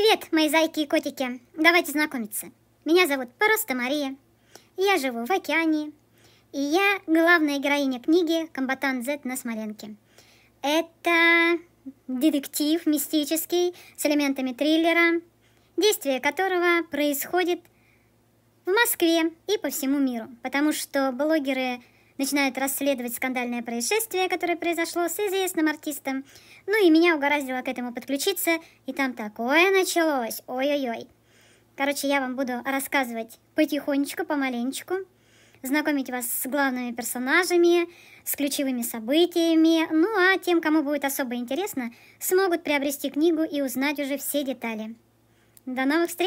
Привет, мои зайки и котики! Давайте знакомиться. Меня зовут просто Мария. Я живу в океане. И я главная героиня книги «Комбатант Z на Смоленке». Это детектив мистический с элементами триллера, действие которого происходит в Москве и по всему миру, потому что блогеры начинает расследовать скандальное происшествие, которое произошло с известным артистом. Ну и меня угораздило к этому подключиться, и там такое началось, ой-ой-ой. Короче, я вам буду рассказывать потихонечку, помаленечку, знакомить вас с главными персонажами, с ключевыми событиями, ну а тем, кому будет особо интересно, смогут приобрести книгу и узнать уже все детали. До новых встреч!